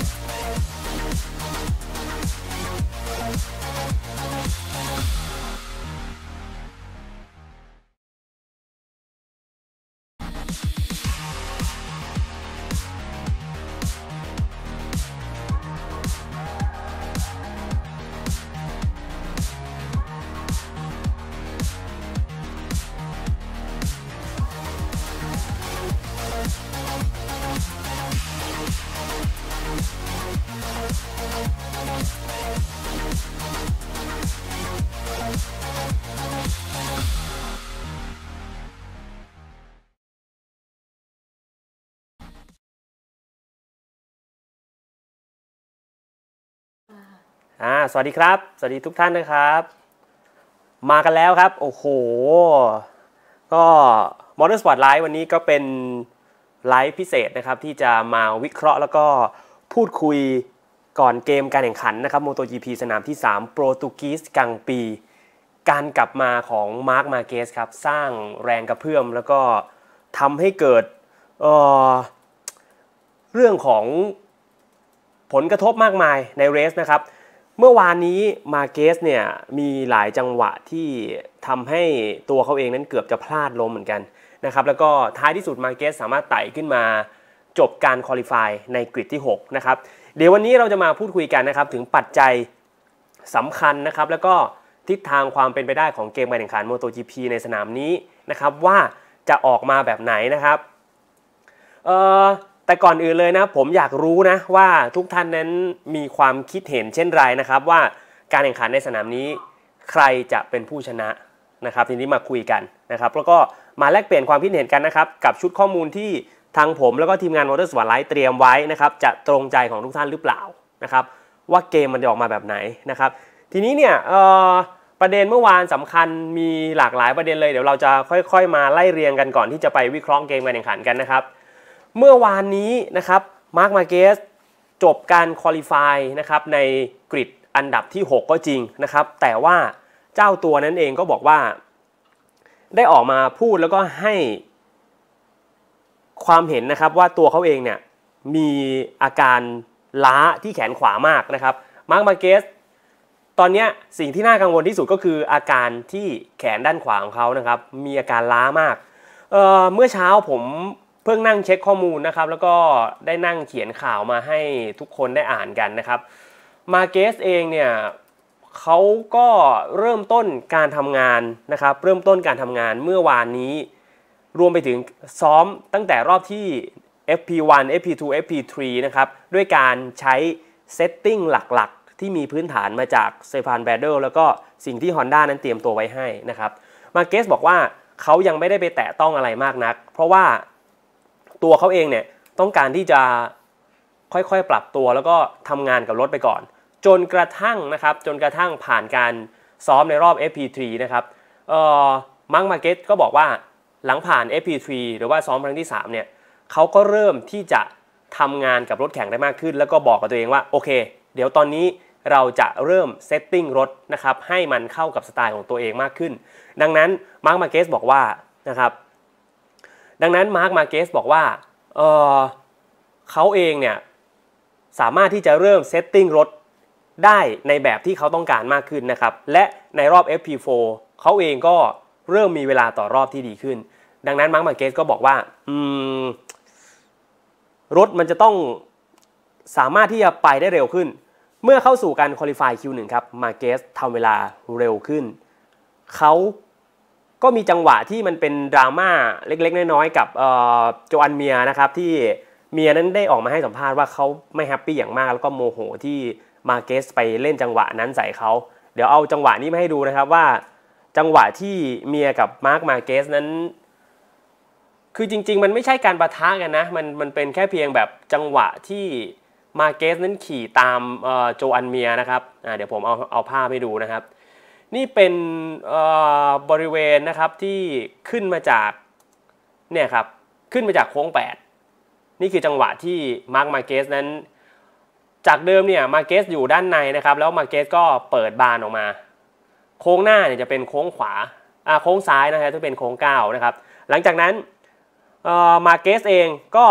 Bye. อ่าสวัสดีครับ สวัสดีทุกท่านนะครับ มากันแล้วครับ โอ้โห ก็ m o เ e r n Sport l i ฟ์วันนี้ก็เป็น ไลฟ์พิเศษนะครับที่จะมาวิเคราะห์แล้วก็พูดคุยก่อนเกมการแข่งขันนะครับ MotoGP สนามที่3โปรตุกีสกลางปี การกลับมาของมาร์คมาเกสครับ สร้างแรงกระเพื่อมแล้วก็ทำให้เกิดเเรื่องของผลกระทบมากมายในเรสนะครับเมื่อวานนี้มาเกสเนี่ยมีหลายจังหวะที่ทำให้ตัวเขาเองนั้นเกือบจะพลาดล้มเหมือนกันนะครับแล้วก็ท้ายที่สุดมาเกสสามารถไต่ขึ้นมาจบการคลี่ฟายในกริดที่6นะครับเดี๋ยววันนี้เราจะมาพูดคุยกันนะครับ ถึงปัจจัยสำคัญนะครับ แล้วก็ทิศทางความเป็นไปได้ของเกมการแข่งขันร์จีพีในสนามนี้นะครับว่าจะออกมาแบบไหนนะครับ เอ่อแต่ก่อนอื่นเลยนะผมอยากรู้นะว่าทุกท่านนั้นมีความคิดเห็นเช่นไรนะครับ ว่าการแข่งขันในสนามนี้ใครจะเป็นผู้ชนะนะครับ ทีนี้มาคุยกันนะครับ แล้วก็มาแลกเปลี่ยนความคิดเห็นกันนะครับกับชุดข้อมูลที่ทางผมแล้วก็ทีมงานวอเตอร์สวอต์ไลท์เตรียมไว้นะครับ จะตรงใจของทุกท่านหรือเปล่านะครับ ว่าเกมมันจะออกมาแบบไหนนะครับ ทีนี้เนี่ยประเด็นเมื่อวานสำคัญมีหลากหลายประเด็นเลยเดี๋ยวเราจะค่อยๆ มาไล่เรียงกันก่อนที่จะไปวิเคราะห์เกมการแข่งขันกันนะครับเมื่อวานนี้นะครับ มาร์กมาเกส จบการคอลี่ฟายนะครับในกริดอันดับที่ 6 ก็จริงนะครับ แต่ว่าเจ้าตัวนั้นเองก็บอกว่า ได้ออกมาพูดแล้วก็ให้ความเห็นนะครับว่าตัวเขาเองเนี่ยมีอาการล้าที่แขนขวามากนะครับ มาร์กมาเกส ตอนนี้สิ่งที่น่ากังวลที่สุดก็คืออาการที่แขนด้านขวาของเขานะครับ มีอาการล้ามากเเมื่อเช้าผมเพิ่งนั่งเช็คข้อมูลนะครับ แล้วก็ได้นั่งเขียนข่าวมาให้ทุกคนได้อ่านกันนะครับ มาเกสเองเนี่ยเขาก็เริ่มต้นการทำงานนะครับ เริ่มต้นการทำงานเมื่อวานนี้ รวมไปถึงซ้อมตั้งแต่รอบที่ FP1 FP2 FP3 นะครับ ด้วยการใช้เซตติ้งหลักๆ ที่มีพื้นฐานมาจากเซฟานแบดเดิลแล้วก็สิ่งที่ Honda นั้นเตรียมตัวไว้ให้นะครับ มาเกสบอกว่าเขายังไม่ได้ไปแตะต้องอะไรมากนัก เพราะว่าตัวเขาเองเนี่ยต้องการที่จะค่อยๆปรับตัวแล้วก็ทำงานกับรถไปก่อน จนกระทั่งนะครับ จนกระทั่งผ่านการซ้อมในรอบ FP3 นะครับเอ่อมังมาเก็ตก็บอกว่าหลังผ่าน FP3 หรือว่าซ้อมครั้งที่3เนี่ยเขาก็เริ่มที่จะทำงานกับรถแข่งได้มากขึ้น แล้วก็บอกกับตัวเองว่าโอเค เดี๋ยวตอนนี้เราจะเริ่มเซตติ้งรถนะครับ ให้มันเข้ากับสไตล์ของตัวเองมากขึ้น ดังนั้นมาร์กมาเกสบอกว่านะครับดังนั้นมาร์กมาเกสบอกว่าเออเขาเองเนี่ยสามารถที่จะเริ่มเซตติ้งรถได้ในแบบที่เขาต้องการมากขึ้นนะครับและในรอบ FP4 เขาเองก็เริ่มมีเวลาต่อรอบที่ดีขึ้น ดังนั้นมาร์กมาเกสก็บอกว่าอืมรถมันจะต้องสามารถที่จะไปได้เร็วขึ้น เมื่อเข้าสู่การคุริฟาย Q1 ครับมาเกสทำเวลาเร็วขึ้นเขาก็มีจังหวะที่มันเป็นดราม่าเล็กๆน้อยๆกับโจอันเมียนะครับ ที่เมียนั้นได้ออกมาให้สัมภาษณ์ว่าเขาไม่แฮปปี้อย่างมากแล้วก็โมโหที่มาเกสไปเล่นจังหวะนั้นใส่เขา เดี๋ยวเอาจังหวะนี้มาให้ดูนะครับว่า จังหวะที่เมียกับมาร์กมาเกสนั้น คือจริงๆ มันไม่ใช่การประทะกันนะ มันมันเป็นแค่เพียงแบบจังหวะที่มาเกสนั้นขี่ตามโจอันเมียนะครับเดี๋ยวผมเอาเอาภาพให้ดูนะครับนี่เป็นบริเวณนะครับที่ขึ้นมาจากเนี่ยครับขึ้นมาจากโค้ง 8 นี่คือจังหวะที่มาร์กมาเกสนั้น จากเดิมเนี่ยมาเกสอยู่ด้านในนะครับ แล้วมาเกสก็เปิดบานออกมา โค้งหน้าเนี่ยจะเป็นโค้งขวาโค้งซ้ายนะครับที่เป็นโค้ง9 นะครับ หลังจากนั้นมาเกสเองก็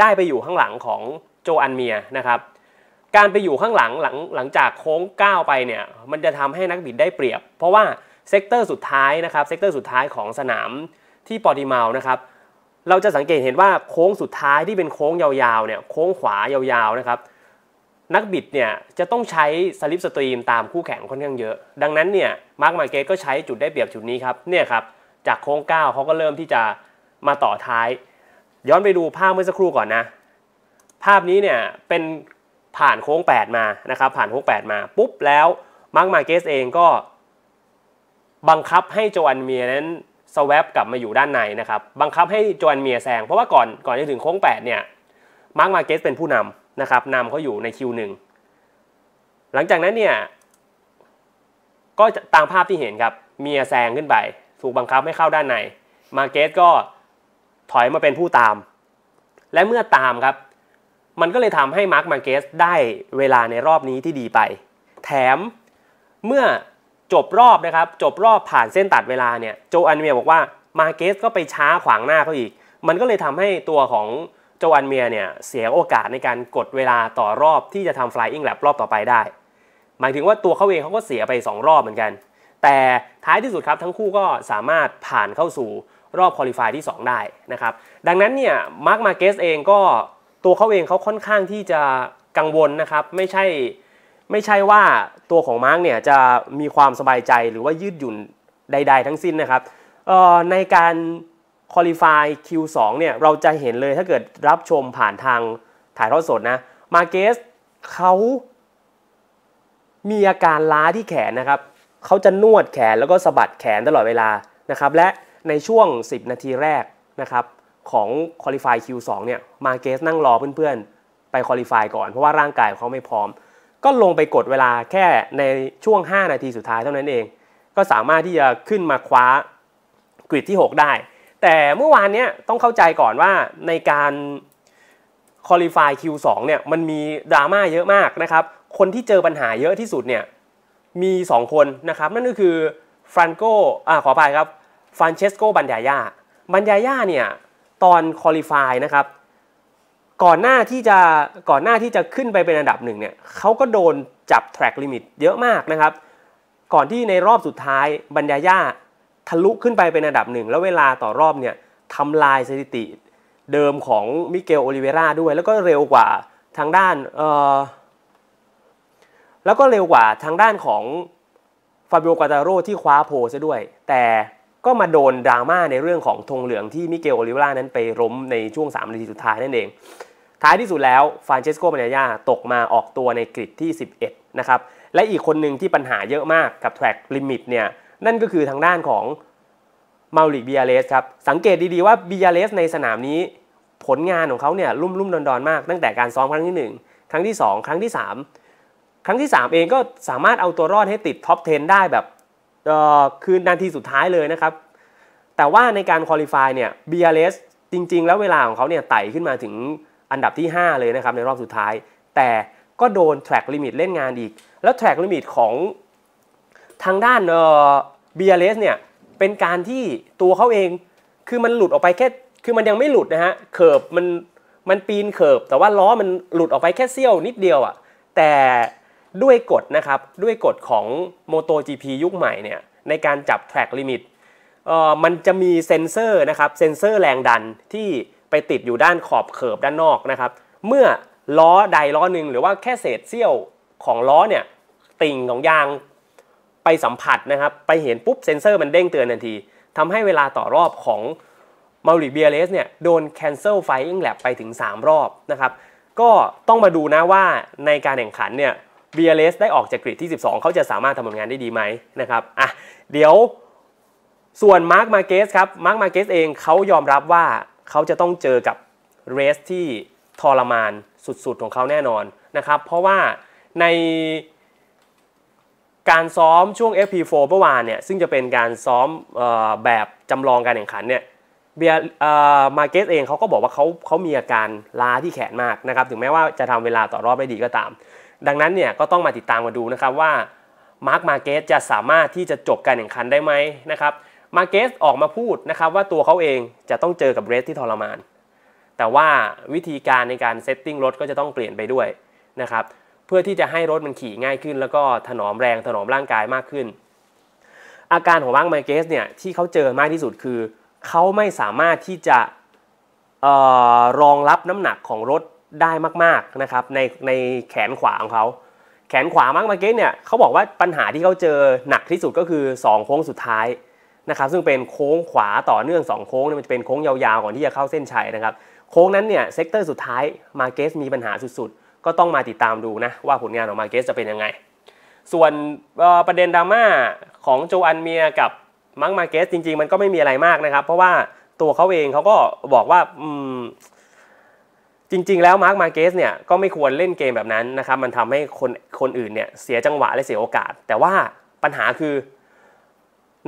ได้ไปอยู่ข้างหลังของโจอันเมียนะครับการไปอยู่ข้างหลังหลังหลังจากโค้งก้าวไปเนี่ย มันจะทำให้นักบิดได้เปรียบ เพราะว่า เซกเตอร์สุดท้ายนะครับ เซกเตอร์สุดท้ายของสนามที่ปอดิมาลนะครับ เราจะสังเกตเห็นว่าโค้งสุดท้ายที่เป็นโค้งยาวๆ เนี่ย โค้งขวายาวๆ นะครับ นักบิดเนี่ย จะต้องใช้สลิปสตรีมตามคู่แข่งค่อนข้างเยอะ ดังนั้นเนี่ย มาร์กมาเกต ก็ใช้จุดได้เปรียบจุดนี้ครับ เนี่ยครับ จากโค้ง9เขาก็เริ่มที่จะมาต่อท้าย ย้อนไปดูภาพเมื่อสักครู่ก่อนนะ ภาพนี้เนี่ยเป็นผ่านโค้ง8มานะครับผ่านโค้ง 8 มาปุ๊บแล้วมาร์กมาเกสเองก็ บังคับให้โจอันเมียนั้นสวปกลับมาอยู่ด้านในนะครับ บังคับให้โจอันเมียแซงเพราะว่าก่อนก่อนจะถึงโค้ง 8 เนี่ยมาร์กมาเกสเป็นผู้นำนะครับนำเขาอยู่ในคิวหนึ่งหลังจากนั้นเนี่ยก็ตามภาพที่เห็นครับเมียแซงขึ้นไปถูกบังคับให้เข้าด้านในมาเกสก็ถอยมาเป็นผู้ตาม และเมื่อตามครับมันก็เลยทำให้มาร์คมาเกสได้เวลาในรอบนี้ที่ดีไป แถมเมื่อจบรอบนะครับ จบรอบผ่านเส้นตัดเวลาเนี่ยโจอันเมียบอกว่ามาเกสก็ไปช้าขวางหน้าเขาอีก มันก็เลยทำให้ตัวของโจอันเมียเนี่ยเสียโอกาสในการกดเวลาต่อรอบที่จะทำฟลายอิงแลบรอบต่อไปได้ หมายถึงว่าตัวเขาเองเขาก็เสียไป 2 รอบเหมือนกัน แต่ท้ายที่สุดครับทั้งคู่ก็สามารถผ่านเข้าสู่รอบคอลีฟายที่ 2 ได้นะครับ ดังนั้นเนี่ยมาร์คมาเกสเองก็ตัวเขาเองเขาค่อนข้างที่จะกังวลนะครับไม่ใช่ไม่ใช่ว่าตัวของมาร์กเนี่ยจะมีความสบายใจหรือว่ายืดหยุ่นใดๆทั้งสิ้นนะครับในการคอลี่ฟาย Q2 เนี่ยเราจะเห็นเลยถ้าเกิดรับชมผ่านทางถ่ายทอดสดนะมาเกสเขามีอาการล้าที่แขนนะครับเขาจะนวดแขนแล้วก็สะบัดแขนตลอดเวลานะครับและในช่วง 10 นาทีแรกนะครับของคุริฟาย Q2 เนี่ยมาเกสนั่งรอเพื่อนๆ ไปคุริฟายก่อน เพราะว่าร่างกายเขาไม่พร้อม ก็ลงไปกดเวลาแค่ในช่วง 5 นาทีสุดท้ายเท่านั้นเอง ก็สามารถที่จะขึ้นมาคว้ากริดที่ 6 ได้ แต่เมื่อวานเนี้ย ต้องเข้าใจก่อนว่าในการคุริฟาย Q2 เนี่ยมันมีดราม่าเยอะมากนะครับ คนที่เจอปัญหาเยอะที่สุดเนี่ยมี 2 คนนะครับ นั่นก็คือฟรานโกอ่าขออภัยครับฟรานเชสโกบันดาย่าบันดาย่าเนี่ยตอนคอลี่ฟายนะครับ ก่อนหน้าที่จะก่อนหน้าที่จะขึ้นไปเป็นอันดับหนึ่งเนี่ยเขาก็โดนจับแทร็กลิมิตเยอะมากนะครับ ก่อนที่ในรอบสุดท้ายบรรยาย่าทะลุขึ้นไปเป็นอันดับหนึ่งแล้วเวลาต่อรอบเนี่ยทำลายสถิติเดิมของมิเกลโอลิเวราด้วย แล้วก็เร็วกว่าทางด้านเออแล้วก็เร็วกว่าทางด้านของฟาบิโอกาตาโรที่คว้าโพซะด้วย แต่ก็มาโดนดราม่าในเรื่องของธงเหลืองที่มิเกลโอลิเวรานั้นไปล้มในช่วง3นาทีสุดท้ายนั่นเอง ท้ายที่สุดแล้วฟานเชสโกปาเนญาตกมาออกตัวในกริดที่ 11นะครับ และอีกคนหนึ่งที่ปัญหาเยอะมากกับแทร็กลิมิตเนี่ยนั่นก็คือทางด้านของมาลิกเบียเลสครับ สังเกตดีๆว่าเบียเลสในสนามนี้ผลงานของเขาเนี่ยรุ่มรุ่มดอนดอนมาก ตั้งแต่การซ้อมครั้งที่1ครั้งที่ 2 ครั้งที่ 3 ครั้งที่ 3 เองก็สามารถเอาตัวรอดให้ติดท็อป10ได้แบบคือนาทีสุดท้ายเลยนะครับ แต่ว่าในการคอลี่ฟายเนี่ยบีเลสจริงๆแล้วเวลาของเขาเนี่ยไต่ขึ้นมาถึงอันดับที่ 5 เลยนะครับในรอบสุดท้าย แต่ก็โดนแทร็กลิมิตเล่นงานอีก แล้วแทร็กลิมิตของทางด้านเยร์เลสเนี่ย เป็นการที่ตัวเขาเอง คือมันหลุดออกไปแค่คือมันยังไม่หลุดนะฮะเขิบมันมันปีนเขิบ แต่ว่าล้อมันหลุดออกไปแค่เสี้ยวนิดเดียวอะ่ะแต่ด้วยกฎนะครับ ด้วยกฎของ MotoGP ยุคใหม่เนี่ยในการจับ Track Limit เอ่อมันจะมีเซ็นเซอร์นะครับ เซ็นเซอร์แรงดันที่ไปติดอยู่ด้านขอบเขิบด้านนอกนะครับ เมื่อล้อใดล้อหนึ่งหรือว่าแค่เศษเสี้ยวของล้อเนี่ยติ่งของยางไปสัมผัสนะครับ ไปเห็นปุ๊บ เซ็นเซอร์มันเด้งเตือนทันที ทำให้เวลาต่อรอบของมาริเบียเลสเนี่ยโดน cancel f i r i n ง lap ไปถึง 3 รอบนะครับก็ต้องมาดูนะว่าในการแข่งขันเนี่ย b เ l s ได้ออกจากกริดที่ 12 เขาจะสามารถทำผลงานได้ดีไหมนะครับอ่ะเดี๋ยวส่วนมาร์กมาเกสครับมาร์กมาเกสเองเขายอมรับว่าเขาจะต้องเจอกับเรส ที่ทรมานสุดๆ ของเขาแน่นอนนะครับเพราะว่าในการซ้อมช่วง FP4 เมื่อวานเนี่ยซึ่งจะเป็นการซ้อมออแบบจำลองการแข่งขันเนี่ยเบียร์มาเกสเองเขาก็บอกว่าเขาเขามีอาการล้าที่แขนมากนะครับถึงแม้ว่าจะทำเวลาต่อรอบได้ดีก็ตามดังนั้นเนี่ยก็ต้องมาติดตามมาดูนะครับว่ามาร์กมาเกสจะสามารถที่จะจบการแข่งขันได้ไหมนะครับมาเกสออกมาพูดนะครับว่าตัวเขาเองจะต้องเจอกับเรสที่ทรมานแต่ว่าวิธีการในการเซตติ้งรถก็จะต้องเปลี่ยนไปด้วยนะครับเพื่อที่จะให้รถมันขี่ง่ายขึ้น แล้วก็ถนอมแรงถนอมร่างกายมากขึ้น อาการของมาร์กมาเกสเนี่ยที่เขาเจอมากที่สุดคือเขาไม่สามารถที่จะรองรับน้ำหนักของรถได้มากๆนะครับในในแขนขวาของเขาแขนขวามักงเมื่อกี้เนี่ยเขาบอกว่าปัญหาที่เขาเจอหนักที่สุดก็คือ 2 โค้งสุดท้ายนะครับซึ่งเป็นโค้งขวาต่อเนื่อง 2 โค้งมันจะเป็นโค้งยาวๆก่อนที่จะเข้าเส้นชัยนะครับโค้งนั้นเนี่ยเซกเตอร์สุดท้ายมาเกสมีปัญหาสุดๆ ก็ต้องมาติดตามดูนะว่าผลงานของมาเกสจะเป็นยังไง ส่วนประเด็นดราม่าของโจอันเมียกับมังมาเกสจริงๆ มันก็ไม่มีอะไรมากนะครับ เพราะว่าตัวเขาเองเขาก็บอกว่าจริงๆแล้วมาร์กมาเกสเนี่ยก็ไม่ควรเล่นเกมแบบนั้นนะครับมันทำให้คนคนอื่นเนี่ยเสียจังหวะและเสียโอกาส แต่ว่าปัญหาคือ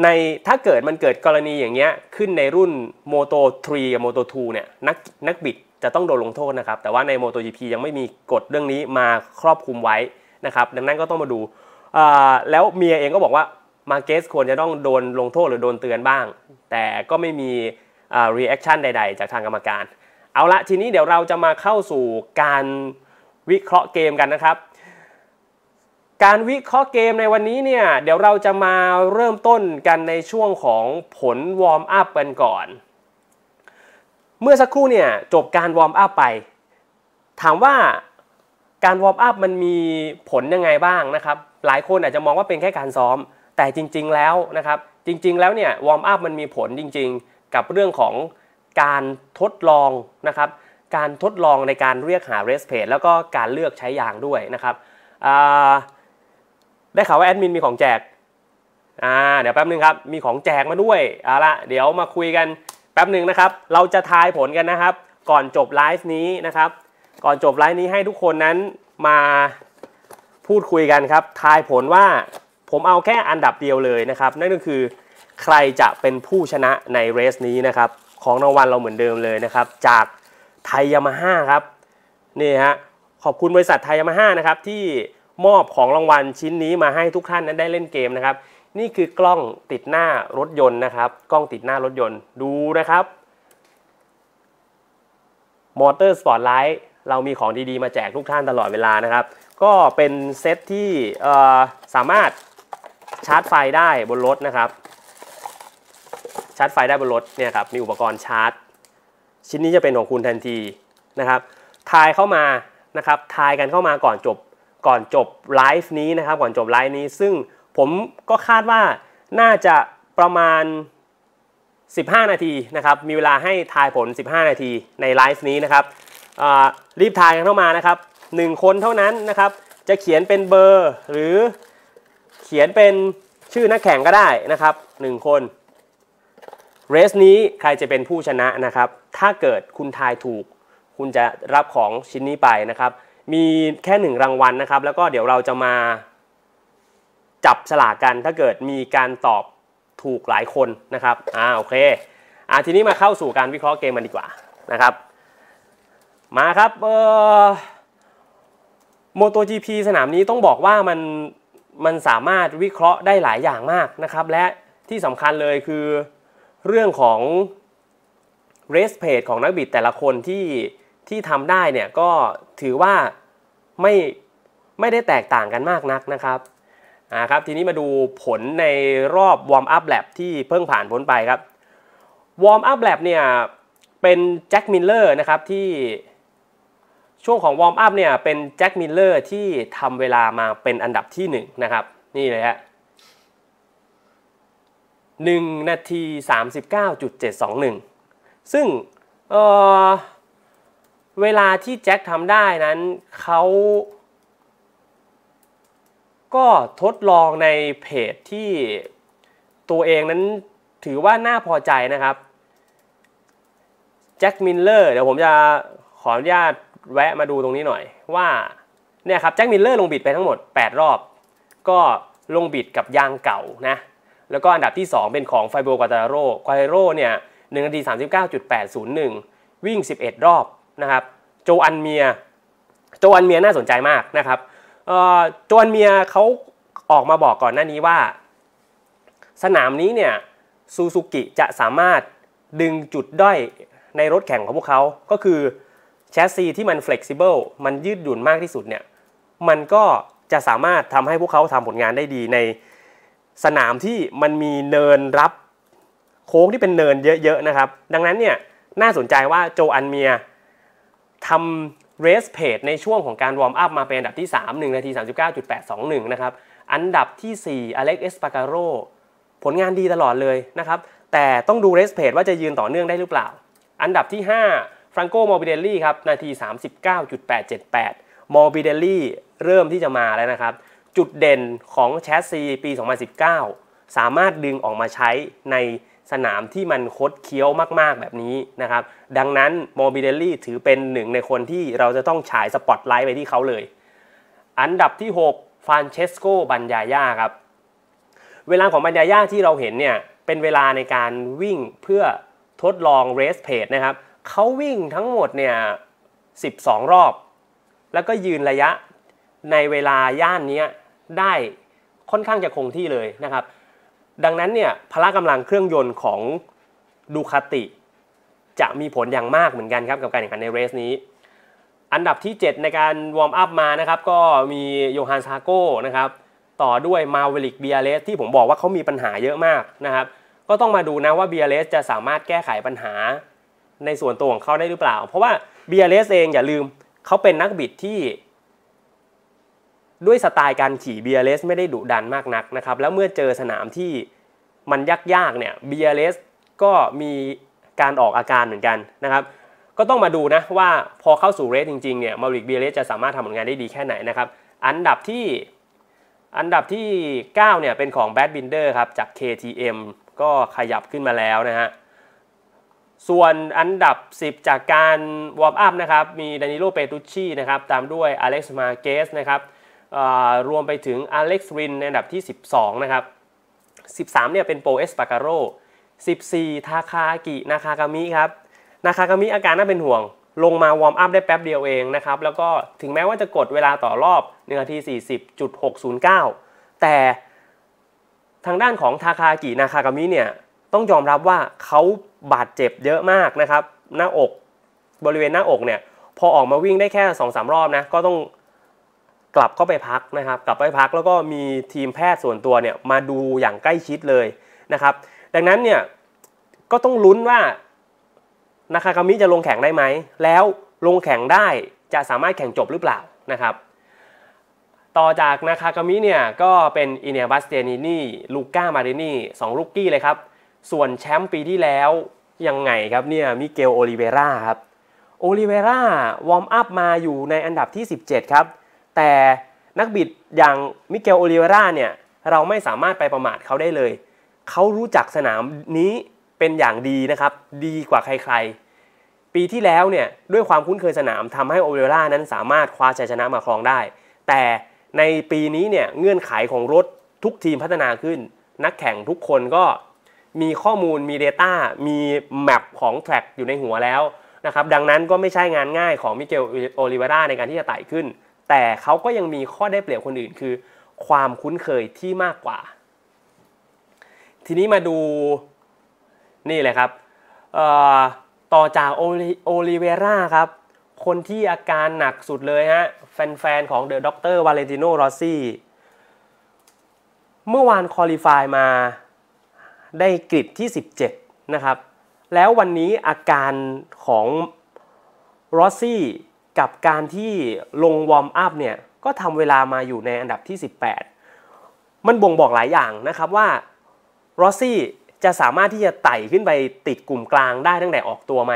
ในถ้าเกิดมันเกิดกรณีอย่างเงี้ยขึ้นในรุ่น Moto 3กับ Moto 2เนี่ยนักนักบิดจะต้องโดนลงโทษนะครับแต่ว่าใน Moto GP ยังไม่มีกฎเรื่องนี้มาครอบคลุมไว้นะครับดังนั้นก็ต้องมาดูแล้วเมียเองก็บอกว่ามาเกสควรจะต้องโดนลงโทษหรือโดนเตือนบ้าง แต่ก็ไม่มีรีแอคชั่นใด ๆ จากทางกรรมการเอาละทีนี้เดี๋ยวเราจะมาเข้าสู่การวิเคราะห์เกมกันนะครับ การวิเคราะห์เกมในวันนี้เนี่ยเดี๋ยวเราจะมาเริ่มต้นกันในช่วงของผลวอร์มอัพกันก่อน เมื่อสักครู่เนี่ยจบการวอร์มอัพไปถามว่าการวอร์มอัพมันมีผลยังไงบ้างนะครับ หลายคนอาจจะมองว่าเป็นแค่การซ้อมแต่จริงๆแล้วนะครับ จริงๆแล้วเนี่ยวอร์มอัพมันมีผลจริงๆ กับเรื่องของการทดลองนะครับ การทดลองในการเรียกหาเรสเพจแล้วก็การเลือกใช้ยางด้วยนะครับได้ข่าวว่าแอดมินมีของแจกเดี๋ยวแป๊บนึงครับมีของแจกมาด้วยเอาละเดี๋ยวมาคุยกันแป๊บนึงนะครับ เราจะทายผลกันนะครับ ก่อนจบไลฟ์นี้นะครับ ก่อนจบไลฟ์นี้ให้ทุกคนนั้นมาพูดคุยกันครับ ทายผลว่าผมเอาแค่อันดับเดียวเลยนะครับ นั่นก็คือใครจะเป็นผู้ชนะในเรสนี้นะครับของรางวัลเราเหมือนเดิมเลยนะครับ จากไทยยามาฮ่าครับนี่ฮะขอบคุณบริษัทไทยามาฮ่านะครับที่มอบของรางวัลชิ้นนี้มาให้ทุกท่านนั้นได้เล่นเกมนะครับ นี่คือกล้องติดหน้ารถยนต์นะครับ กล้องติดหน้ารถยนต์ดูนะครับมอเตอร์สปอร์ตไลท์เรามีของดีๆมาแจกทุกท่านตลอดเวลานะครับ ก็เป็นเซตที่สามารถชาร์จไฟได้บนรถนะครับชาร์จไฟได้บนรถเนี่ยครับ มีอุปกรณ์ชาร์จ ชิ้นนี้จะเป็นของคุณทันทีนะครับ ทายเข้ามานะครับ ทายกันเข้ามาก่อนจบ ก่อนจบไลฟ์นี้นะครับ ก่อนจบไลฟ์นี้ ซึ่งผมก็คาดว่าน่าจะประมาณ 15 นาทีนะครับ มีเวลาให้ทายผล 15 นาทีในไลฟ์นี้นะครับรีบทายกันเข้ามานะครับ1คนเท่านั้นนะครับ จะเขียนเป็นเบอร์หรือเขียนเป็นชื่อนักแข่งก็ได้นะครับ1คนเรสนี้ใครจะเป็นผู้ชนะนะครับ ถ้าเกิดคุณทายถูก คุณจะรับของชิ้นนี้ไปนะครับ มีแค่หนึ่งรางวัลนนะครับ แล้วก็เดี๋ยวเราจะมา จับสลากกัน ถ้าเกิดมีการตอบถูกหลายคนนะครับ อ่า โอเค อ่าทีนี้มาเข้าสู่การวิเคราะห์เกมมันดีกว่านะครับ มาครับ เอ่อโมโต GP สนามนี้ต้องบอกว่ามัน มันสามารถวิเคราะห์ได้หลายอย่างมากนะครับ และที่สำคัญเลยคือเรื่องของเรสเพจของนักบิดแต่ละคนที่ที่ทำได้เนี่ยก็ถือว่าไม่ไม่ได้แตกต่างกันมากนักนะครับอ่าครับทีนี้มาดูผลในรอบวอร์มอัพแลบที่เพิ่งผ่านพ้นไปครับ วอร์มอัพแลบเนี่ยเป็นแจ็คมิลเลอร์นะครับที่ช่วงของวอร์มอัพเนี่ยเป็นแจ็ค มิลเลอร์ที่ทำเวลามาเป็นอันดับที่ 1นนะครับ นี่เลยฮะ1 นาที 39.721 ซึ่งเเวลาที่แจ็คทำได้นั้นเขาก็ทดลองในเพจที่ตัวเองนั้นถือว่าน่าพอใจนะครับ แจ็คมินเลอร์เดี๋ยวผมจะขออนุญาตแวะมาดูตรงนี้หน่อย ว่าเนี่ยครับแจ็คมินเลอร์ลงบิดไปทั้งหมด 8 รอบ ก็ลงบิดกับยางเก่านะแล้วก็อันดับที่ 2 เป็นของไฟโบกาตาโรควาเโรเนี่ยหนึ่งนาทีสามสิบเก้าจุดแปดศูนย์หนึ่งวิ่งสิบเอ็ดรอบนะครับโจอันเมียโจอันเมียน่าสนใจมากนะครับโจอันเมียเขาออกมาบอกก่อนหน้านี้ว่า สนามนี้เนี่ยซูซูกิจะสามารถดึงจุดด้อยในรถแข่งของพวกเขาก็คือ แชสซีที่มันเฟล็กซิเบิลมันยืดหยุ่นมากที่สุดเนี่ยมันก็จะสามารถทำให้พวกเขาทำผลงานได้ดีในสนามที่มันมีเนินรับโค้งที่เป็นเนินเยอะๆนะครับ ดังนั้นเนี่ย น่าสนใจว่าโจอันเมียทำเรสเพจในช่วงของการวอร์มอัพมาเป็นอันดับที่ 3 1 นาที 39.821 นะครับ อันดับที่4อเล็กเอสปาการโรผลงานดีตลอดเลยนะครับ แต่ต้องดูเรสเพจว่าจะยืนต่อเนื่องได้หรือเปล่า อันดับที่5ฟรังโกมอร์บิเดลลี่ครับ นาที 39.878มอร์บิเดลลี่เริ่มที่จะมาแล้วนะครับจุดเด่นของแชสซีปี 2019 สามารถดึงออกมาใช้ในสนามที่มันคดเคี้ยวมาก ๆแบบนี้นะครับ ดังนั้นโมบิเดลลี่ถือเป็นหนึ่งในคนที่เราจะต้องฉายสปอตไลท์ไปที่เขาเลย อันดับที่ 6ฟานเชสโกบัญญาย่าครับ เวลาของบัญญาย่าที่เราเห็นเนี่ย เป็นเวลาในการวิ่งเพื่อทดลองเรสเพจนะครับเขาวิ่งทั้งหมดเนี่ย 12 รอบ แล้วก็ยืนระยะในเวลาย่านนี้ได้ค่อนข้างจะคงที่เลยนะครับ ดังนั้นเนี่ยพละกำลังเครื่องยนต์ของดูคาติจะมีผลอย่างมากเหมือนกันครับกับการแข่งขันในเรสนี้ อันดับที่ 7 ในการวอร์มอัพมานะครับ ก็มีโยฮันซาโก้นะครับ ต่อด้วยมาเวลิกเบียเลสที่ผมบอกว่าเขามีปัญหาเยอะมากนะครับ ก็ต้องมาดูนะว่าเบียเลสจะสามารถแก้ไขปัญหาในส่วนตัวของเขาได้หรือเปล่า เพราะว่าเบียเลสเองอย่าลืมเขาเป็นนักบิดที่ด้วยสไตล์การขี่เบียร์เลสไม่ได้ดุดันมากนักนะครับ แล้วเมื่อเจอสนามที่มันยากๆเนี่ยเบียร์เลสก็มีการออกอาการเหมือนกันนะครับ ก็ต้องมาดูนะว่าพอเข้าสู่เรสจริงๆเนี่ยมาริกเบียร์เลสจะสามารถทำผลงานได้ดีแค่ไหนนะครับ อันดับที่อันดับที่ 9เนี่ยเป็นของแบดบินเดอร์ครับจาก KTM ก็ขยับขึ้นมาแล้วนะฮะส่วนอันดับ 10 จากการวอร์มอัพนะครับ มีดานิโลเปตุชชีนะครับตามด้วยอเล็กซ์มาเกสนะครับรวมไปถึงอเล็กซ์รินในอันดับที่ 12 นะครับ 13 เนี่ยเป็นโปเอสปาการโร 14 ทาคากินาคากามิครับนาคากามิอาการน่าเป็นห่วง ลงมาวอร์มอัพได้แป๊บเดียวเองนะครับ แล้วก็ถึงแม้ว่าจะกดเวลาต่อรอบ1นาที40.609 แต่ทางด้านของทาคากินาคากามิเนี่ย ต้องยอมรับว่าเขาบาดเจ็บเยอะมากนะครับ หน้าอกบริเวณหน้าอกเนี่ย พอออกมาวิ่งได้แค่2-3รอบนะก็ต้องกลับเข้าไปพักนะครับ กลับไปพักแล้วก็มีทีมแพทย์ส่วนตัวเนี่ยมาดูอย่างใกล้ชิดเลยนะครับ ดังนั้นเนี่ยก็ต้องลุ้นว่า นาคากามิจะลงแข่งได้ไหม แล้วลงแข่งได้จะสามารถแข่งจบหรือเปล่านะครับ ต่อจากนาคากามิเนี่ยก็เป็นอินเนียบัสเตนินี่ ลูก้า มารินี่สองลูกกี้เลยครับ ส่วนแชมป์ปีที่แล้วยังไงครับเนี่ยมิเกลโอลิเวราครับ โอลิเวราวอร์มอัพมาอยู่ในอันดับที่17 ครับแต่นักบิดอย่างมิเกลโอลิเวราเนี่ยเราไม่สามารถไปประมาทเขาได้เลยเขารู้จักสนามนี้เป็นอย่างดีนะครับ ดีกว่าใครๆปีที่แล้วเนี่ยด้วยความคุ้นเคยสนามทำให้โอลิเวรานั้นสามารถคว้าชัยชนะมาครองได้แต่ในปีนี้เนี่ยเงื่อนไขของรถทุกทีมพัฒนาขึ้น นักแข่งทุกคนก็มีข้อมูลมี Data มีแมปของแทร็กอยู่ในหัวแล้วนะครับดังนั้นก็ไม่ใช่งานง่ายของมิเกลโอลิเวราในการที่จะไต่ขึ้นแต่เขาก็ยังมีข้อได้เปรียบคนอื่นคือ ความคุ้นเคยที่มากกว่า ทีนี้มาดู นี่เลยครับต่อจากโอลิเวราครับ คนที่อาการหนักสุดเลยฮะ แฟน ๆ ของเดอะด็อกเตอร์วาเลนติโนรอซี่เมื่อวานคอลี่ฟายมา ได้กริดที่ 17 นะครับ แล้ววันนี้อาการของรอซี่กับการที่ลงวอร์มอัพเนี่ยก็ทำเวลามาอยู่ในอันดับที่ 18 มันบ่งบอกหลายอย่างนะครับว่าโรซี่จะสามารถที่จะไต่ขึ้นไปติดกลุ่มกลางได้ตั้งแต่ออกตัวไหม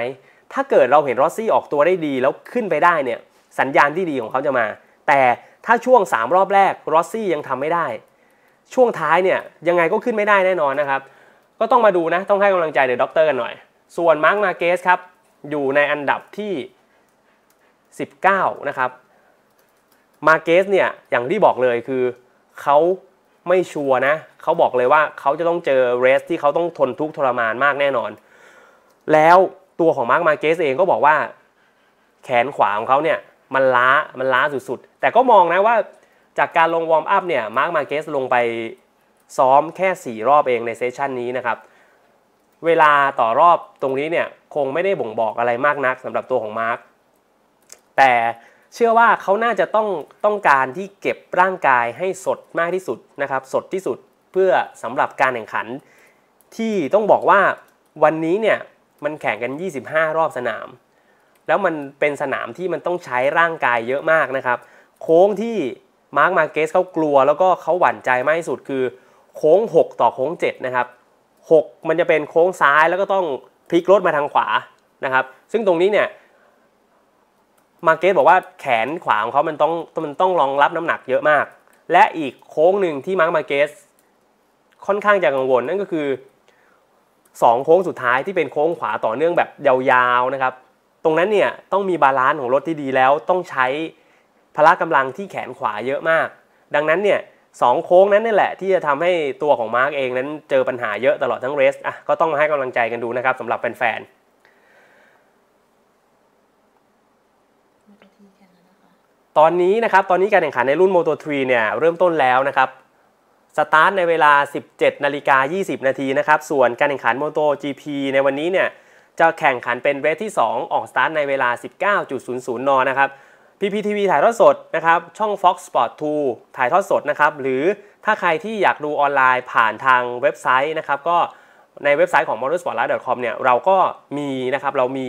ถ้าเกิดเราเห็นโรซี่ออกตัวได้ดีแล้วขึ้นไปได้เนี่ยสัญญาณที่ดีของเขาจะมา แต่ถ้าช่วง 3 รอบแรกโรซี่ยังทำไม่ได้ ช่วงท้ายเนี่ยยังไงก็ขึ้นไม่ได้แน่นอนนะครับ ก็ต้องมาดูนะต้องให้กำลังใจเดอะด็อกเตอร์กันหน่อย ส่วนมาร์กมาเกสครับอยู่ในอันดับที่19นะครับมาเกสเนี่ยอย่างที่บอกเลยคือเขาไม่ชัวนะเขาบอกเลยว่าเขาจะต้องเจอเรสที่เขาต้องทนทุกข์ทรมานมากแน่นอน แล้วตัวของมาร์กมาเกสเองก็บอกว่าแขนขวาของเขาเนี่ย มันล้ามันล้าสุดๆ แต่ก็มองนะว่าจากการลงวอร์มอัพเนี่ยมาร์กมาเกสลงไปซ้อมแค่ 4 รอบเองในเซสชันนี้นะครับ เวลาต่อรอบตรงนี้เนี่ยคงไม่ได้บ่งบอกอะไรมากนักสำหรับตัวของมาร์กแต่เชื่อว่าเขาน่าจะต้องต้องการที่เก็บร่างกายให้สดมากที่สุดนะครับ สดที่สุดเพื่อสำหรับการแข่งขัน ที่ต้องบอกว่าวันนี้เนี่ยมันแข่งกัน 25 รอบสนาม แล้วมันเป็นสนามที่มันต้องใช้ร่างกายเยอะมากนะครับ โค้งที่มาร์กมาเกสเขากลัว แล้วก็เขาหวั่นใจมากที่สุดคือ โค้ง 6 ต่อโค้ง7นะครับ6 มันจะเป็นโค้งซ้ายแล้วก็ต้องพลิกรถมาทางขวานะครับซึ่งตรงนี้เนี่ยมาเกตบอกว่าแขนขวาของเขา มันต้องมันต้องรองรับน้ำหนักเยอะมาก และอีกโค้งหนึ่งที่มาร์กมาเกสค่อนข้างจะกังวลนั่นก็คือ 2 โค้งสุดท้ายที่เป็นโค้งขวาต่อเนื่องแบบยาวๆนะครับตรงนั้นเนี่ยต้องมีบาลานซ์ของรถที่ดีแล้วต้องใช้พละกำลังที่แขนขวาเยอะมาก ดังนั้นเนี่ยสองโค้งนั้นนี่แหละ ที่จะทำให้ตัวของมาร์กเองนั้นเจอปัญหาเยอะตลอดทั้งเรสอ่ะก็ต้องมาให้กำลังใจกันดูนะครับสำหรับแฟนๆตอนนี้นะครับ ตอนนี้การแข่งขันในรุ่น Moto 3เนี่ยเริ่มต้นแล้วนะครับ สตาร์ทในเวลา 17นาฬิกา20 นาทีนะครับ ส่วนการแข่งขัน Moto GP ในวันนี้เนี่ยจะแข่งขันเป็นเรสที่ 2 ออกสตาร์ทในเวลา 19.00นนะครับ PPTV ถ่ายทอดสดนะครับ ช่อง Fox Sport 2ถ่ายทอดสดนะครับ หรือถ้าใครที่อยากดูออนไลน์ผ่านทางเว็บไซต์นะครับ ก็ในเว็บไซต์ของ motorsportlive.com เนี่ยเราก็มีนะครับ เรามี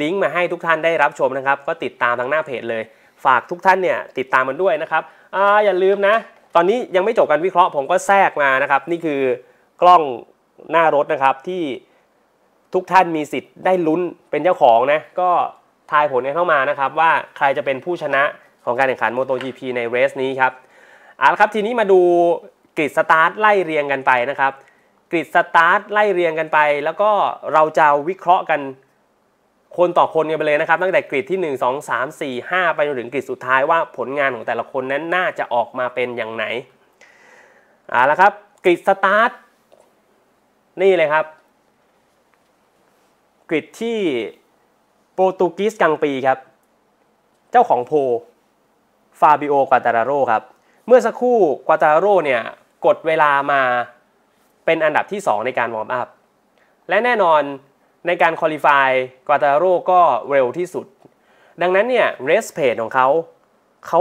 ลิงก์มาให้ทุกท่านได้รับชมนะครับ ก็ติดตามทางหน้าเพจเลยฝากทุกท่านเนี่ยติดตามมันด้วยนะครับออย่าลืมนะ ตอนนี้ยังไม่จบการวิเคราะห์ผมก็แทรกมานะครับนี่คือกล้องหน้ารถนะครับที่ทุกท่านมีสิทธิ์ได้ลุ้นเป็นเจ้าของนะก็ทายผลกันเข้ามานะครับว่าใครจะเป็นผู้ชนะของการแข่งขันโ o t o g p ในเรสนี้ครับเอาละครับทีนี้มาดูกริดสตาร์ทไล่เรียงกันไปนะครับกริดสตาร์ทไล่เรียงกันไป แล้วก็เราจะวิเคราะห์กันคนต่อคนกันไปเลยนะครับ ตั้งแต่กริดที่ 1 2 3 4 5 ไปจนถึงกริดสุดท้ายว่าผลงานของแต่ละคนนั้นน่าจะออกมาเป็นอย่างไหนเอาละครับกริดสตาร์ท นี่เลยครับ กริดที่ โปรตุกีสกลางปีครับ เจ้าของโพฟาบิโอ กวาตาราโรครับ เมื่อสักครู่กวาตาราโรเนี่ย กดเวลามาเป็นอันดับที่ 2 ในการวอร์มอัพและแน่นอนในการคลี่ฟายกวาตาโรก็เร็วที่สุด ดังนั้นเนี่ยเรสเพดของเขาเขา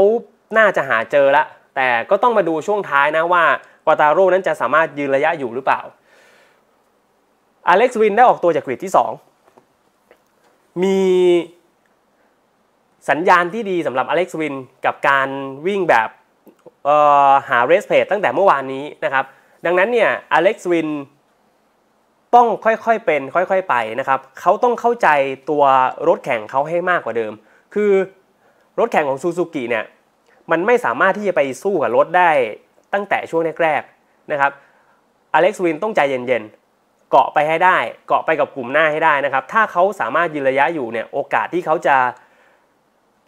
น่าจะหาเจอละแต่ก็ต้องมาดูช่วงท้ายนะว่ากวาตาโรนั้นจะสามารถยืนระยะอยู่หรือเปล่า อเล็กซ์วินได้ออกตัวจากกรีดที่ 2 มีสัญญาณที่ดีสำหรับอเล็กซ์วินกับการวิ่งแบบหาเรสเพดตั้งแต่เมื่อวานนี้นะครับ ดังนั้นเนี่ยอเล็กซ์วินต้องค่อยๆเป็นค่อย ๆไปนะครับ เขาต้องเข้าใจตัวรถแข่งเขาให้มากกว่าเดิม คือรถแข่งของซูซูกิเนี่ยมันไม่สามารถที่จะไปสู้กับรถได้ตั้งแต่ช่วงแรกๆนะครับ อเล็กซ์วินต้องใจเย็นๆเกาะไปให้ได้ เกาะไปกับกลุ่มหน้าให้ได้นะครับ ถ้าเขาสามารถยืนระยะอยู่เนี่ยโอกาสที่เขาจะ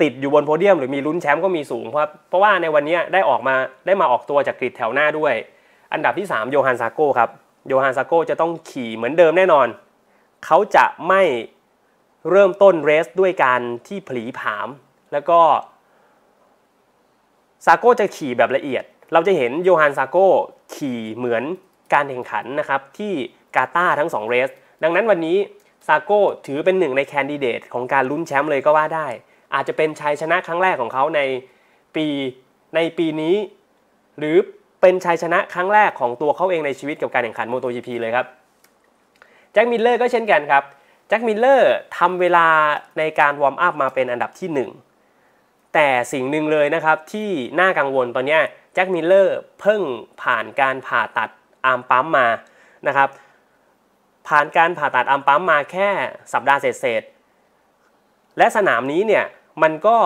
ติดอยู่บนโพเดียมหรือมีลุ้นแชมป์ก็มีสูงเพราะเพราะว่าในวันนี้ได้ออกมาได้มาออกตัวจากกริดแถวหน้าด้วย อันดับที่3โยฮันซาโก้ครับโยฮันซาโกจะต้องขี่เหมือนเดิมแน่นอน เขาจะไม่เริ่มต้นเรส ด้วยการที่ผลีผาม แล้วก็ซาโกจะขี่แบบละเอียดเราจะเห็นโยฮันซาโกขี่เหมือนการแข่งขันนะครับที่กาตาร์ทั้ง2เรสดังนั้นวันนี้ซาโกถือเป็นหนึ่งในแคนดิเดตของการลุ้นแชมป์เลยก็ว่าได้ อาจจะเป็นชัยชนะครั้งแรกของเขาในปีในปีนี้หรือเป็นชัยชนะครั้งแรกของตัวเขาเองในชีวิตกับการแข่งขันโมโตจีพีเลยครับแจ็ค มิลเลอร์ก็เช่นกันครับแจ็ค มิลเลอร์ทำเวลาในการวอร์มอัพมาเป็นอันดับที่ 1 แต่สิ่งหนึ่งเลยนะครับที่น่ากังวลตอนนี้แจ็ค มิลเลอร์เพิ่งผ่านการผ่าตัดอาร์มปั๊มมานะครับผ่านการผ่าตัดอาร์มปั๊มมาแค่สัปดาห์เศษๆและสนามนี้เนี่ยมันก็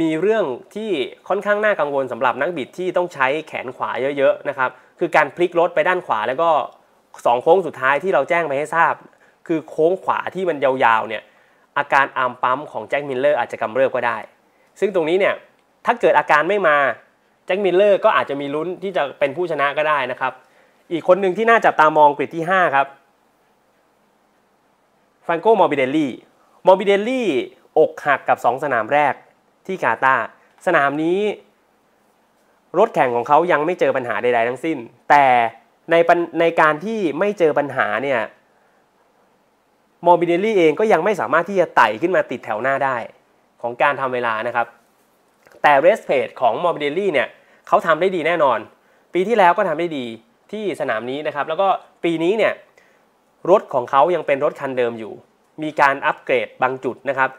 มีเรื่องที่ค่อนข้างน่ากังวลสำหรับนักบิดที่ต้องใช้แขนขวาเยอะๆนะครับคือการพลิกรถไปด้านขวาแล้วก็2โค้งสุดท้ายที่เราแจ้งไปให้ทราบ คือโค้งขวาที่มันยาวๆเนี่ยอาการอาร์มปั๊มของแจ็คมิลเลอร์อาจจะกำเริบก็ได้ ซึ่งตรงนี้เนี่ยถ้าเกิดอาการไม่มาแจ็คมิลเลอร์ก็อาจจะมีลุ้นที่จะเป็นผู้ชนะก็ได้นะครับ อีกคนหนึ่งที่น่าจับตามองกริดที่5ครับฟรังโกมอร์บิเดลลี่มอร์บิเดลลี่อกหักกับ 2 สนามแรกที่กาตาสนามนี้รถแข่งของเขายังไม่เจอปัญหาใดๆ ทั้งสิ้น แต่ในในการที่ไม่เจอปัญหาเนี่ยมอร์บิเนลลี่เองก็ยังไม่สามารถที่จะไต่ขึ้นมาติดแถวหน้าได้ของการทำเวลานะครับ แต่เรสเพดของมอร์บิเนลลี่เนี่ยเขาทำได้ดีแน่นอน ปีที่แล้วก็ทำได้ดีที่สนามนี้นะครับ แล้วก็ปีนี้เนี่ยรถของเขายังเป็นรถคันเดิมอยู่ มีการอัปเกรดบางจุดนะครับ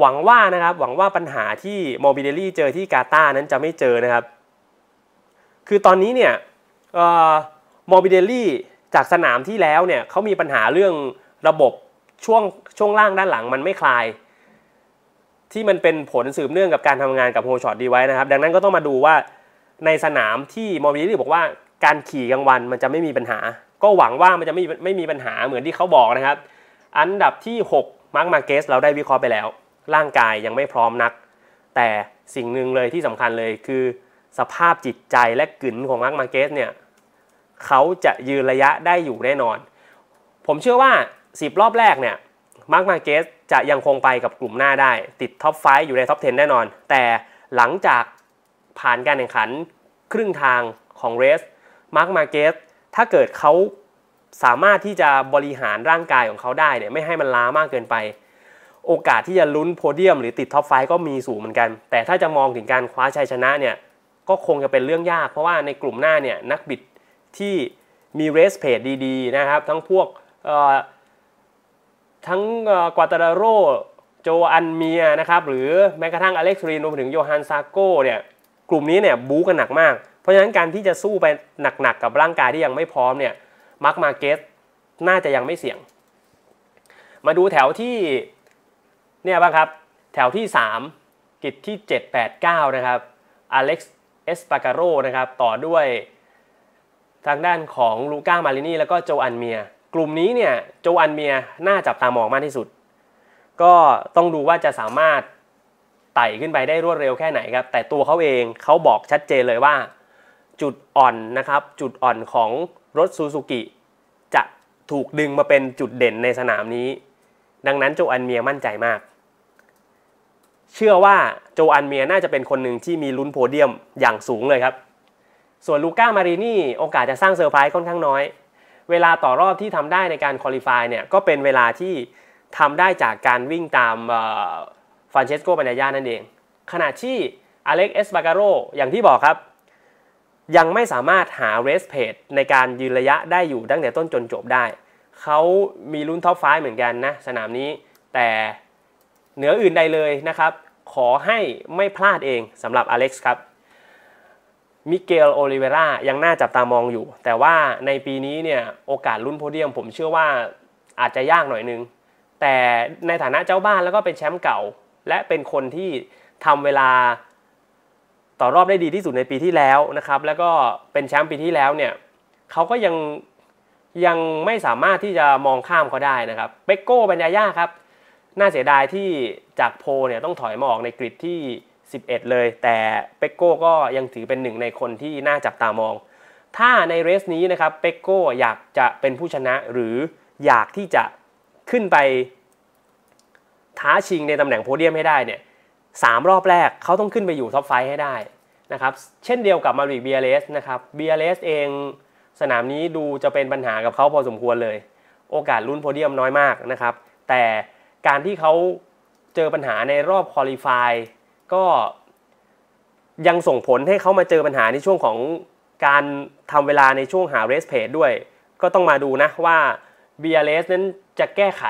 หวังว่านะครับ หวังว่าปัญหาที่โมบิเดลี่เจอที่กาตานั้นจะไม่เจอนะครับ คือตอนนี้เนี่ยโมบิเดลี่จากสนามที่แล้วเนี่ยเขามีปัญหาเรื่องระบบช่วงช่วงล่างด้านหลังมันไม่คลาย ที่มันเป็นผลสืบเนื่องกับการทำงานกับโฮชอตดีไว้นะครับ ดังนั้นก็ต้องมาดูว่า ในสนามที่โมบิเดลี่บอกว่าการขี่กลางวันมันจะไม่มีปัญหา ก็หวังว่ามันจะไม่ไม่มีปัญหาเหมือนที่เขาบอกนะครับ อันดับที่6มาร์กมาเกสเราได้วิเคราะห์ไปแล้วร่างกายยังไม่พร้อมนัก แต่สิ่งหนึ่งเลยที่สำคัญเลยคือสภาพจิตใจและกลิ่นของมาร์กมาเกสเนี่ย เขาจะยืนระยะได้อยู่แน่นอน ผมเชื่อว่า 10 รอบแรกเนี่ย มาร์กมาเกสจะยังคงไปกับกลุ่มหน้าได้ ติดท็อปไฟอยู่ในท็อป10 แน่นอน แต่หลังจากผ่านการแข่งขันครึ่งทางของเรสมาร์กมาเกสถ้าเกิดเขาสามารถที่จะบริหารร่างกายของเขาได้เนี่ยไม่ให้มันล้ามากเกินไปโอกาสที่จะลุ้นโพเดียมหรือติดท็อปไฟก็มีสูงเหมือนกัน แต่ถ้าจะมองถึงการคว้าชัยชนะเนี่ย ก็คงจะเป็นเรื่องยาก เพราะว่าในกลุ่มหน้าเนี่ยนักบิดที่มีเรสเพจดีๆนะครับ ทั้งพวกทั้งกวาตาราโร โจอันเมียนะครับ หรือแม้กระทั่งอเล็กซ์รีนรวมถึงโยฮันซาโก้เนี่ยกลุ่มนี้เนี่ยบู๊กันหนักมาก เพราะฉะนั้นการที่จะสู้ไปหนักๆกับร่างกายที่ยังไม่พร้อมเนี่ยมาร์กมาเกสน่าจะยังไม่เสี่ยง มาดูแถวที่เนี่ยบ้างครับ แถวที่ 3 กิจที่ 789 นะครับอเล็กซ์เอสปาการโรนะครับ ต่อด้วยทางด้านของลูก้ามารินีแล้วก็โจอันเมีย กลุ่มนี้เนี่ยโจอันเมียน่าจับตามองมากที่สุด ก็ต้องดูว่าจะสามารถไต่ขึ้นไปได้รวดเร็วแค่ไหนครับ แต่ตัวเขาเองเขาบอกชัดเจนเลยว่าจุดอ่อนนะครับจุดอ่อนของรถซูซูกิจะถูกดึงมาเป็นจุดเด่นในสนามนี้ ดังนั้นโจอันเมียมั่นใจมากเชื่อว่าโจอันเมียน่าจะเป็นคนหนึ่งที่มีลุ้นโพเดียมอย่างสูงเลยครับ ส่วนลูก้ามารินี่โอกาสจะสร้างเซอร์ไพรส์ค่อนข้างน้อย เวลาต่อรอบที่ทำได้ในการคอลี่ฟายเนี่ย ก็เป็นเวลาที่ทำได้จากการวิ่งตามฟานเชสโกปัญญานั่นเอง ขณะที่อเล็กเอสบาการโรอย่างที่บอกครับ ยังไม่สามารถหาเรสเพจในการยืนระยะได้อยู่ตั้งแต่ต้นจนจบได้ เขามีลุ้นท็อปไฟเหมือนกันนะสนามนี้แต่เหนืออื่นใดเลยนะครับขอให้ไม่พลาดเองสำหรับอเล็กซ์ครับมิเกลโอลิเวรายังน่าจับตามองอยู่ แต่ว่าในปีนี้เนี่ยโอกาสลุ้นโพเดียม ผมเชื่อว่าอาจจะยากหน่อยนึง แต่ในฐานะเจ้าบ้านแล้วก็เป็นแชมป์เก่า และเป็นคนที่ทำเวลาต่อรอบได้ดีที่สุดในปีที่แล้วนะครับ แล้วก็เป็นแชมป์ปีที่แล้วเนี่ยเขาก็ยัง ยังไม่สามารถที่จะมองข้ามเขาได้นะครับเบโก้บัญญาย่าครับน่าเสียดายที่จากโพเนี่ยต้องถอยมาออกในกริดที่ 11 เลย แต่เปกโก้ก็ยังถือเป็นหนึ่งในคนที่น่าจับตามอง ถ้าในเรสนี้นะครับเปกโก้อยากจะเป็นผู้ชนะหรืออยากที่จะขึ้นไปท้าชิงในตำแหน่งโพเดียมให้ได้เนี่ยสามรอบแรกเขาต้องขึ้นไปอยู่ท็อปไฟให้ได้นะครับเช่นเดียวกับมาริกเบียเลสนะครับเบียเลสเองสนามนี้ดูจะเป็นปัญหากับเขาพอสมควรเลย โอกาสลุ้นโพเดียมน้อยมากนะครับแต่การที่เขาเจอปัญหาในรอบคอลี่ไฟล์ก็ยังส่งผลให้เขามาเจอปัญหาในช่วงของการทำเวลาในช่วงหาเรสเพจด้วย ก็ต้องมาดูนะว่า BRS นั้นจะแก้ไข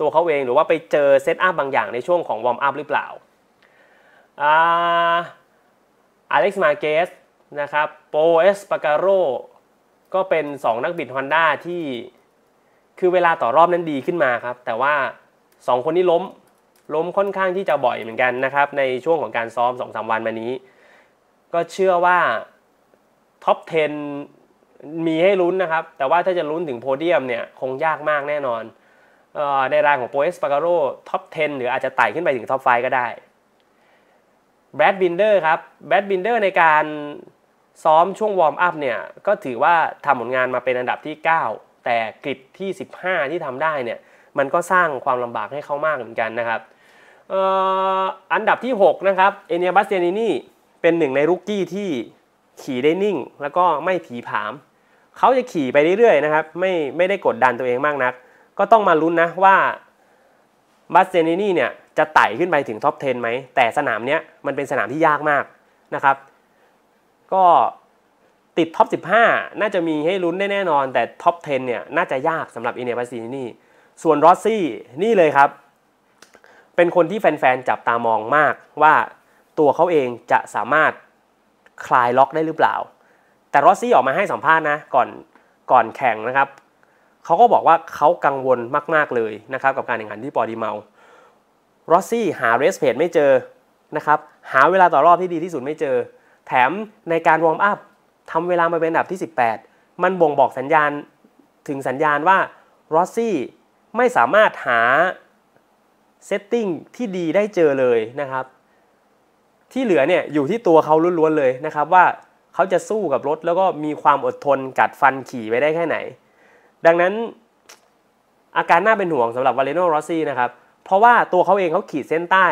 ตัวเขาเองหรือว่าไปเจอเซตอัพบางอย่างในช่วงของวอร์มอัพหรือเปล่าอาเล็กซ์มาเกสนะครับโปเอสปาการโรก็เป็น 2 นักบิดฮอนด้าที่คือเวลาต่อรอบนั้นดีขึ้นมาครับ แต่ว่าสองคนนี้ล้มล้มค่อนข้างที่จะบ่อยเหมือนกันนะครับ ในช่วงของการซ้อมสองสาวันมานี้ ก็เชื่อว่าท็อป 10 มีให้ลุ้นนะครับ แต่ว่าถ้าจะลุ้นถึงโพเดียมเนี่ย คงยากมากแน่นอนออในรายของโปเอสปาการโรท็อป10 หรืออาจจะไต่ขึ้นไปถึงท็อปไฟก็ได้แบดบินเดอร์ครับแบดบินเดอร์ในการซ้อมช่วงวอร์มอัพเนี่ย ก็ถือว่าทำผลงานมาเป็นอันดับที่ 9 แต่กริดที่ 15 ที่ทำได้เนี่ยมันก็สร้างความลำบากให้เขามากเหมือนกันนะครับ อันดับที่ 6 นะครับ เอเนียบัสเตียนินี่ เป็นหนึ่งในรุกกี้ที่ขี่ได้นิ่ง แล้วก็ไม่ผีผาม เขาจะขี่ไปเรื่อยๆนะครับ ไม่ไม่ได้กดดันตัวเองมากนัก ก็ต้องมาลุ้นนะว่าบัสเตียนินี่เนี่ยจะไต่ขึ้นไปถึงท็อป 10 ไหม แต่สนามเนี้ยมันเป็นสนามที่ยากมากนะครับ ก็ติดท็อป15 น่าจะมีให้ลุ้นได้แน่นอน แต่ท็อป 10 เนี่ยน่าจะยากสำหรับอินเนยัสซีนี่ส่วนรอสซี่นี่เลยครับเป็นคนที่แฟนๆจับตามองมากว่าตัวเขาเองจะสามารถคลายล็อกได้หรือเปล่า แต่รอสซี่ออกมาให้สัมภาษณ์นะก่อนก่อนแข่งนะครับเขาก็บอกว่าเขากังวลมากๆเลยนะครับ กับการแข่งขันที่ปอดีเมารอสซี่หาเรสเพจไม่เจอนะครับหาเวลาต่อรอบที่ดีที่สุดไม่เจอ แถมในการวอร์มอัพทำเวลามาเป็นอันดับที่ 18 มันบ่งบอกสัญญาณถึงสัญญาณว่ารอสซี่ไม่สามารถหาเซตติ้งที่ดีได้เจอเลยนะครับ ที่เหลือเนี่ยอยู่ที่ตัวเขาล้วนๆเลยนะครับ ว่าเขาจะสู้กับรถ แล้วก็มีความอดทนกัดฟันขี่ไปได้แค่ไหน ดังนั้นอาการน่าเป็นห่วงสำหรับวาเลนโนโรซี่นะครับเพราะว่าตัวเขาเองเขาขีดเส้นใต้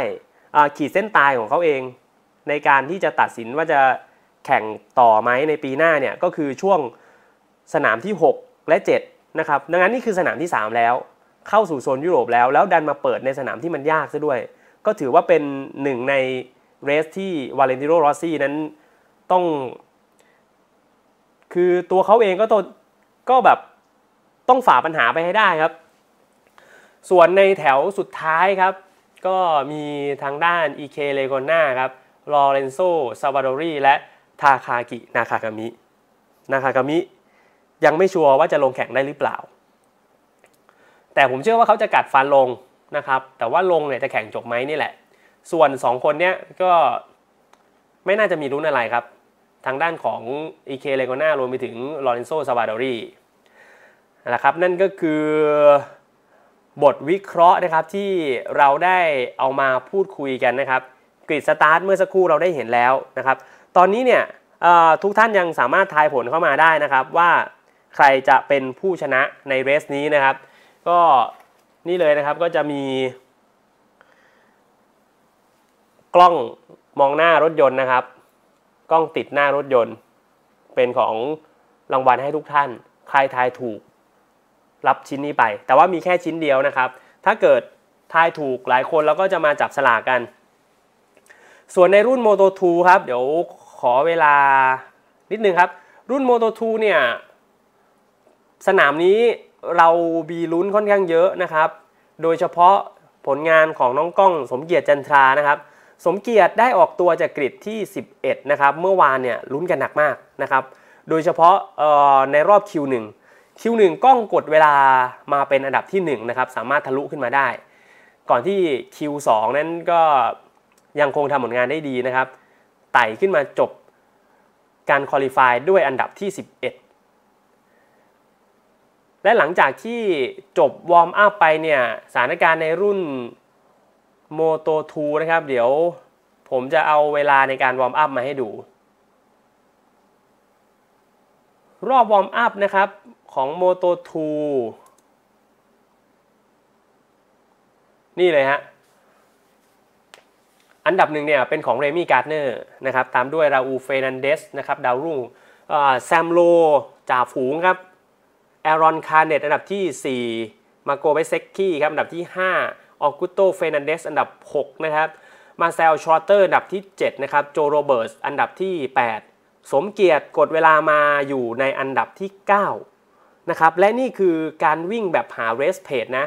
ขีดเส้นตายของเขาเองในการที่จะตัดสินว่าจะแข่งต่อไหมในปีหน้าเนี่ยก็คือช่วงสนามที่ 6 และ 7 นะครับดังนั้นนี่คือสนามที่ 3 แล้วเข้าสู่โซนยุโรปแล้ว แล้วดันมาเปิดในสนามที่มันยากซะด้วย ก็ถือว่าเป็นหนึ่งในเรสที่วาเลนติโนรอซี่นั้นต้อง คือตัวเขาเองก็ตก็แบบต้องฝ่าปัญหาไปให้ได้ครับ ส่วนในแถวสุดท้ายครับ ก็มีทางด้านเคเลโกน่าครับลอเรนโซซาวาโดรีและทาคากินาคากามินาคากามิ ยังไม่ชัวร์ว่าจะลงแข่งได้หรือเปล่าแต่ผมเชื่อว่าเขาจะกัดฟันลงนะครับ แต่ว่าลงเนี่ยจะแข่งจบไหมนี่แหละ ส่วน 2 คนเนี้ยก็ไม่น่าจะมีรุ้นอะไรครับ ทางด้านของอีเคเลโกนารวมไปถึงลอเรนโซซาวาดอรีนะครับนั่นก็คือบทวิเคราะห์นะครับที่เราได้เอามาพูดคุยกันนะครับ กริดสตาร์ทเมื่อสักครู่เราได้เห็นแล้วนะครับ ตอนนี้เนี่ยทุกท่านยังสามารถทายผลเข้ามาได้นะครับ ว่าใครจะเป็นผู้ชนะในเรสนี้นะครับก็นี่เลยนะครับก็จะมี กล้องมองหน้ารถยนต์นะครับ กล้องติดหน้ารถยนต์ เป็นของรางวัลให้ทุกท่าน ใครทายถูก รับชิ้นนี้ไป แต่ว่ามีแค่ชิ้นเดียวนะครับ ถ้าเกิดทายถูกหลายคนเราก็จะมาจับสลากกัน ส่วนในรุ่น Moto 2ครับ เดี๋ยวขอเวลา นิดนึงครับ รุ่น Moto 2เนี่ยสนามนี้เรามีลุ้นค่อนข้างเยอะนะครับ โดยเฉพาะผลงานของน้องกล้องสมเกียรติจันทรานะครับ สมเกียรติได้ออกตัวจากกริดที่ 11นะครับเมื่อวานเนี่ยลุ้นกันหนักมากนะครับ โดยเฉพาะในรอบคิวหนึ่งคิวหนึ่งกล้องกดเวลามาเป็นอันดับที่1นะครับสามารถทะลุขึ้นมาได้ ก่อนที่คิวสองนั้นก็ยังคงทำผลงานได้ดีนะครับไต่ขึ้นมาจบการคอลี่ฟายด้วยอันดับที่ 11และหลังจากที่จบวอร์มอัพไปเนี่ยสถานการณ์ในรุ่นโมโตทูนะครับ เดี๋ยวผมจะเอาเวลาในการวอร์มอัพมาให้ดู รอบวอร์มอัพนะครับของโมโตทูนี่เลยฮะอันดับหนึ่งเนี่ยเป็นของเรมี่การ์เนอร์นะครับ ตามด้วยราอูเฟนันเดสนะครับดาวรุ่งแซมโลจ่าฝูงครับแอรอนคาร์เนตอันดับที่4มาโกไบเซ็กกี้ครับอันดับที่5ออกุโตเฟนันเดสอันดับ6นะครับมาเซลชอร์เตอร์อันดับที่7นะครับโจโรเบิร์สอันดับที่ 8 สมเกียรติกดเวลามาอยู่ในอันดับที่9นะครับ และนี่คือการวิ่งแบบหาเรสเพจนะ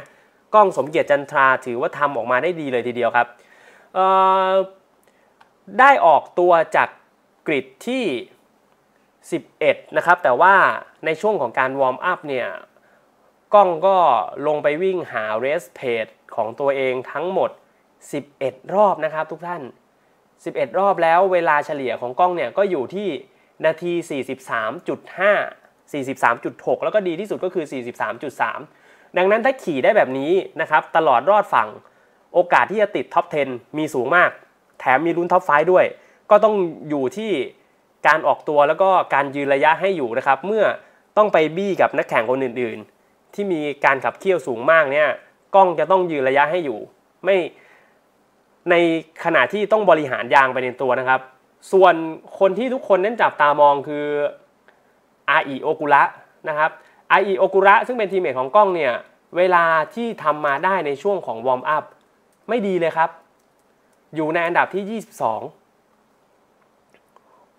กล้องสมเกียรติจันทราถือว่าทำออกมาได้ดีเลยทีเดียวครับ ได้ออกตัวจากกริดที่11 นะครับ แต่ว่าในช่วงของการวอร์มอัพเนี่ยกล้องก็ลงไปวิ่งหาเรสเพจของตัวเองทั้งหมด 11 รอบนะครับทุกท่าน 11 รอบแล้วเวลาเฉลี่ยของกล้องเนี่ยก็อยู่ที่นาที 43.5 43.6 แล้วก็ดีที่สุดก็คือ 43.3 ดังนั้นถ้าขี่ได้แบบนี้นะครับ ตลอดรอดฝั่ง โอกาสที่จะติดท็อป10 มีสูงมาก แถมมีลุ้นท็อปไฟด้วย ก็ต้องอยู่ที่การออกตัวแล้วก็การยืนระยะให้อยู่นะครับเมื่อต้องไปบี้กับนักแข่งคนอื่นๆ ที่มีการขับเคี่ยวสูงมากเนี่ยกล้องจะต้องยืนระยะให้อยู่ไม่ในขณะที่ต้องบริหารยางไปในตัวนะครับ ส่วนคนที่ทุกคนนั้นจับตามองคืออาอิโอกุระนะครับอาอิโอกุระซึ่งเป็นทีมเมทของกล้องเนี่ยเวลาที่ทำมาได้ในช่วงของวอร์มอัพไม่ดีเลยครับ อยู่ในอันดับที่ 22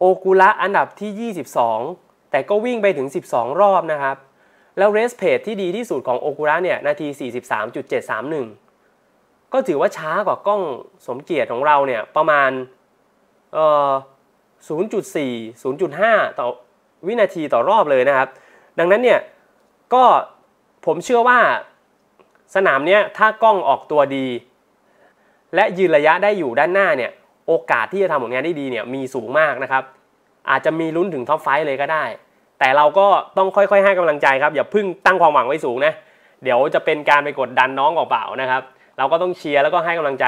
โอกุระอันดับที่ 22 แต่ก็วิ่งไปถึง 12 รอบนะครับ แล้วเรสเพจที่ดีที่สุดของโอกุระเนี่ยนาที 43.731 ก็ถือว่าช้ากว่ากล้องสมเกียรติของเราเนี่ยประมาณเอ่อ0.4 0.5 ต่อวินาทีต่อรอบเลยนะครับ ดังนั้นเนี่ยก็ผมเชื่อว่าสนามเนี้ยถ้ากล้องออกตัวดี และยืนระยะได้อยู่ด้านหน้าเนี่ยโอกาสที่จะทำผลงานได้ดีเนี่ยมีสูงมากนะครับ อาจจะมีลุ้นถึงท็อปไฟเลยก็ได้แต่เราก็ต้องค่อยๆ ให้กำลังใจครับ อย่าพึ่งตั้งความหวังไว้สูงนะเดี๋ยวจะเป็นการไปกดดันน้องเปล่าๆนะครับเราก็ต้องเชียร์แล้วก็ให้กำลังใจ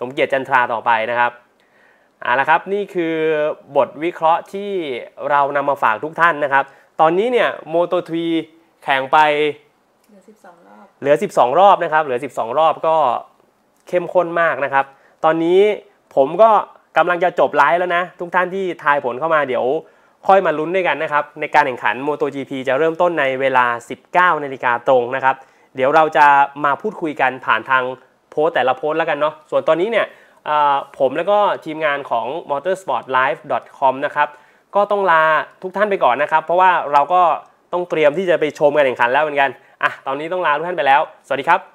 สมเกียรติจันทราต่อไปนะครับเอาละครับนี่คือบทวิเคราะห์ที่เรานำมาฝากทุกท่านนะครับ ตอนนี้เนี่ยโมโตทวีแข่งไปเหลือ12รอบเหลือ 12 รอบนะครับ เหลือ 12 รอบก็เข้มข้นมากนะครับ ตอนนี้ผมก็กำลังจะจบไลฟ์แล้วนะ ทุกท่านที่ทายผลเข้ามาเดี๋ยวค่อยมาลุ้นด้วยกันนะครับในการแข่งขัน MotoGP จะเริ่มต้นในเวลา 19 นาฬิกาตรงนะครับเดี๋ยวเราจะมาพูดคุยกันผ่านทางโพสแต่ละโพสแล้วกันเนาะส่วนตอนนี้เนี่ยผมแล้วก็ทีมงานของ motorsportlive.com นะครับก็ต้องลาทุกท่านไปก่อนนะครับเพราะว่าเราก็ต้องเตรียมที่จะไปชมการแข่งขันแล้วเหมือนกันอ่ะตอนนี้ต้องลาทุกท่านไปแล้วสวัสดีครับ